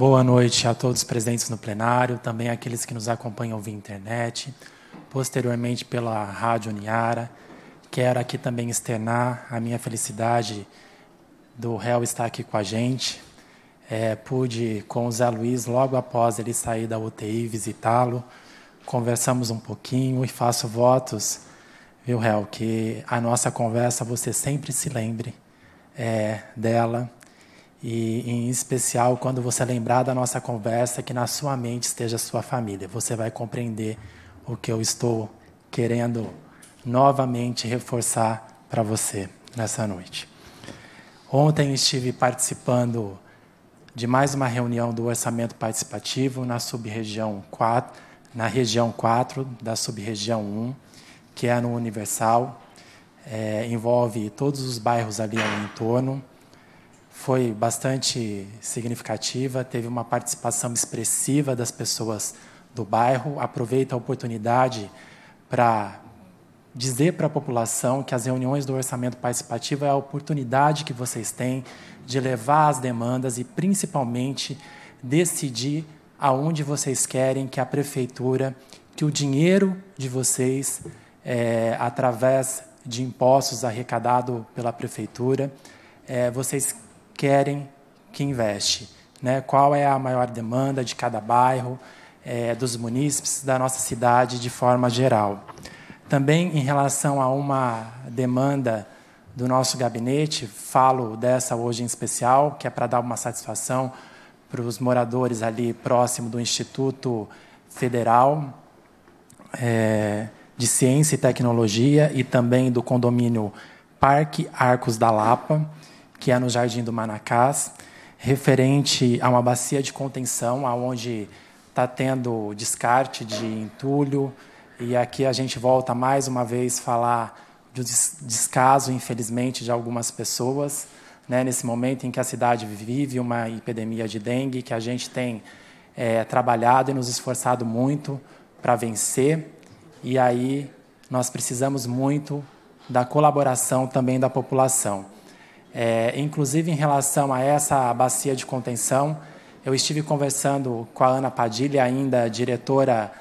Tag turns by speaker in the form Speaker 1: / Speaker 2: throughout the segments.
Speaker 1: Boa noite a todos presentes no plenário, também aqueles que nos acompanham via internet, posteriormente pela Rádio Niara. Quero aqui também externar a minha felicidade do réu estar aqui com a gente. É, pude, com o Zé Luiz, logo após ele sair da UTI, visitá-lo. Conversamos um pouquinho e faço votos, viu, réu, que a nossa conversa você sempre se lembre é, dela e em especial quando você lembrar da nossa conversa, que na sua mente esteja a sua família. Você vai compreender o que eu estou querendo novamente reforçar para você nessa noite. Ontem estive participando de mais uma reunião do orçamento participativo na subregião 4, na região 4 da subregião 1, que é no Universal, é, envolve todos os bairros ali ao entorno foi bastante significativa, teve uma participação expressiva das pessoas do bairro. Aproveito a oportunidade para dizer para a população que as reuniões do orçamento participativo é a oportunidade que vocês têm de levar as demandas e, principalmente, decidir aonde vocês querem que a prefeitura, que o dinheiro de vocês, é, através de impostos arrecadado pela prefeitura, é, vocês querem que investe, né? qual é a maior demanda de cada bairro, é, dos munícipes da nossa cidade de forma geral. Também em relação a uma demanda do nosso gabinete, falo dessa hoje em especial, que é para dar uma satisfação para os moradores ali próximo do Instituto Federal é, de Ciência e Tecnologia e também do condomínio Parque Arcos da Lapa que é no Jardim do Manacás, referente a uma bacia de contenção, aonde está tendo descarte de entulho. E aqui a gente volta mais uma vez falar do descaso, infelizmente, de algumas pessoas, né, nesse momento em que a cidade vive uma epidemia de dengue, que a gente tem é, trabalhado e nos esforçado muito para vencer. E aí nós precisamos muito da colaboração também da população. É, inclusive, em relação a essa bacia de contenção, eu estive conversando com a Ana Padilha, ainda diretora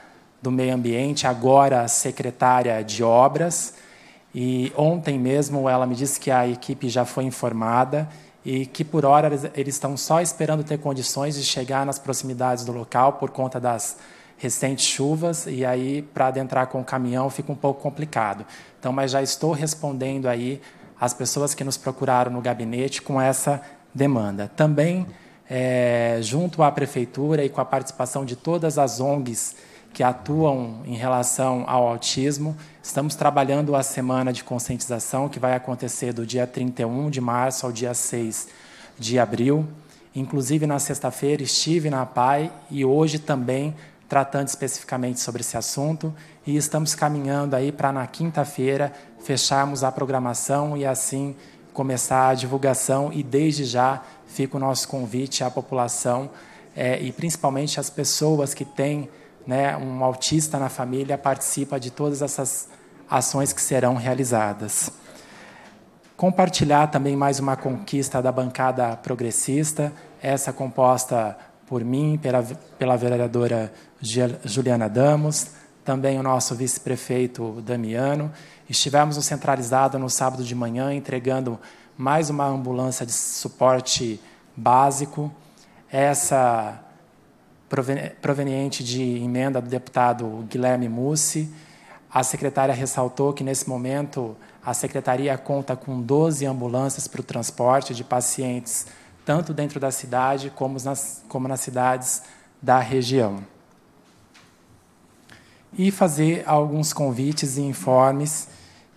Speaker 1: do Meio Ambiente, agora secretária de Obras, e ontem mesmo ela me disse que a equipe já foi informada e que, por hora, eles estão só esperando ter condições de chegar nas proximidades do local por conta das recentes chuvas e aí para adentrar com o caminhão fica um pouco complicado. Então, mas já estou respondendo aí as pessoas que nos procuraram no gabinete com essa demanda. Também, é, junto à prefeitura e com a participação de todas as ONGs que atuam em relação ao autismo, estamos trabalhando a semana de conscientização que vai acontecer do dia 31 de março ao dia 6 de abril. Inclusive, na sexta-feira, estive na PAI e hoje também tratando especificamente sobre esse assunto. E estamos caminhando aí para, na quinta-feira, fecharmos a programação e assim começar a divulgação. E desde já fica o nosso convite à população é, e principalmente às pessoas que têm né, um autista na família, participa de todas essas ações que serão realizadas. Compartilhar também mais uma conquista da bancada progressista, essa composta por mim, pela, pela vereadora Juliana Damos, também o nosso vice-prefeito Damiano. Estivemos no centralizado no sábado de manhã entregando mais uma ambulância de suporte básico. Essa proveniente de emenda do deputado Guilherme Mussi. A secretária ressaltou que, nesse momento, a secretaria conta com 12 ambulâncias para o transporte de pacientes, tanto dentro da cidade como nas, como nas cidades da região e fazer alguns convites e informes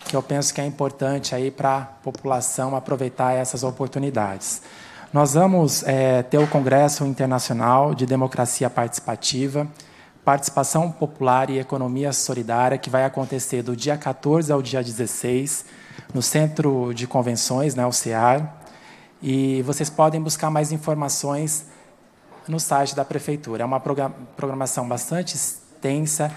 Speaker 1: que eu penso que é importante aí para a população aproveitar essas oportunidades. Nós vamos é, ter o Congresso Internacional de Democracia Participativa, Participação Popular e Economia Solidária, que vai acontecer do dia 14 ao dia 16, no Centro de Convenções, né, o CEAR. E vocês podem buscar mais informações no site da Prefeitura. É uma programação bastante extensa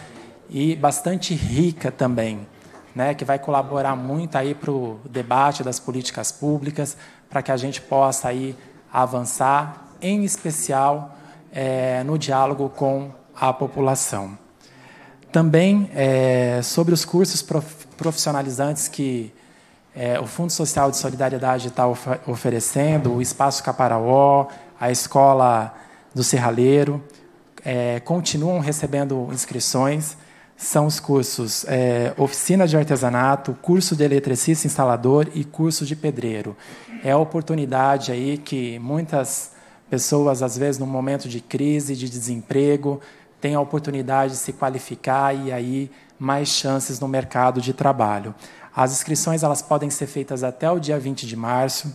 Speaker 1: e bastante rica também, né, que vai colaborar muito aí para o debate das políticas públicas, para que a gente possa aí avançar, em especial é, no diálogo com a população. Também é, sobre os cursos profissionalizantes que é, o Fundo Social de Solidariedade está oferecendo, o Espaço Caparaó, a Escola do Serralheiro, continuam recebendo inscrições são os cursos é, Oficina de Artesanato, curso de eletricista instalador e curso de pedreiro. É a oportunidade aí que muitas pessoas, às vezes, num momento de crise, de desemprego, têm a oportunidade de se qualificar e aí mais chances no mercado de trabalho. As inscrições elas podem ser feitas até o dia 20 de março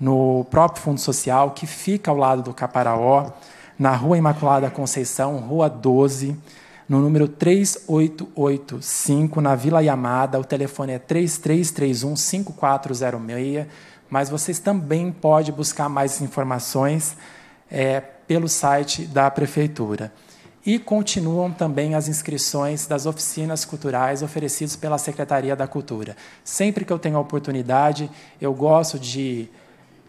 Speaker 1: no próprio Fundo Social, que fica ao lado do Caparaó, na Rua Imaculada Conceição, Rua 12, no número 3885, na Vila Yamada. O telefone é 3331-5406, mas vocês também podem buscar mais informações é, pelo site da Prefeitura. E continuam também as inscrições das oficinas culturais oferecidas pela Secretaria da Cultura. Sempre que eu tenho a oportunidade, eu gosto de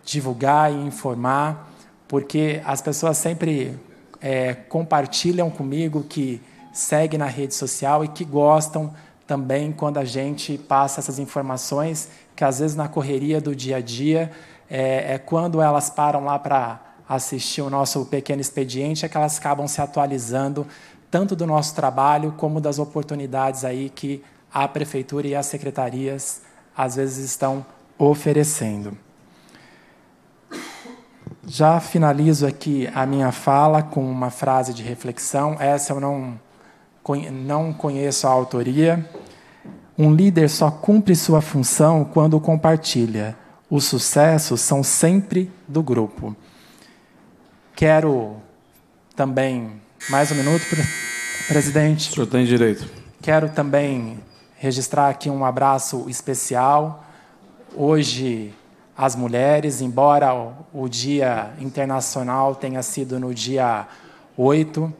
Speaker 1: divulgar e informar, porque as pessoas sempre é, compartilham comigo que segue na rede social e que gostam também quando a gente passa essas informações, que às vezes na correria do dia a dia, é, é quando elas param lá para assistir o nosso pequeno expediente, é que elas acabam se atualizando tanto do nosso trabalho como das oportunidades aí que a prefeitura e as secretarias às vezes estão oferecendo. Já finalizo aqui a minha fala com uma frase de reflexão. Essa eu não não conheço a autoria. Um líder só cumpre sua função quando compartilha. Os sucessos são sempre do grupo. Quero também, mais um minuto, presidente. O senhor tem direito. Quero também registrar aqui um abraço especial. Hoje, as mulheres, embora o Dia Internacional tenha sido no dia 8,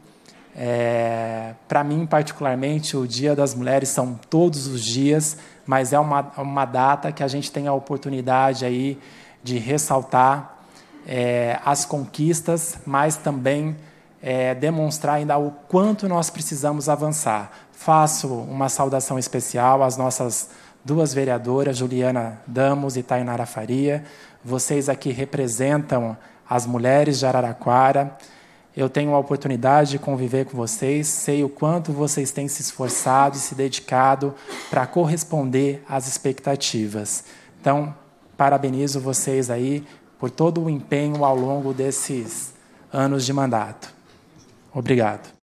Speaker 1: é, Para mim, particularmente, o Dia das Mulheres são todos os dias, mas é uma, uma data que a gente tem a oportunidade aí de ressaltar é, as conquistas, mas também é, demonstrar ainda o quanto nós precisamos avançar. Faço uma saudação especial às nossas duas vereadoras, Juliana Damos e Tainara Faria. Vocês aqui representam as mulheres de Araraquara. Eu tenho a oportunidade de conviver com vocês, sei o quanto vocês têm se esforçado e se dedicado para corresponder às expectativas. Então, parabenizo vocês aí por todo o empenho ao longo desses anos de mandato. Obrigado.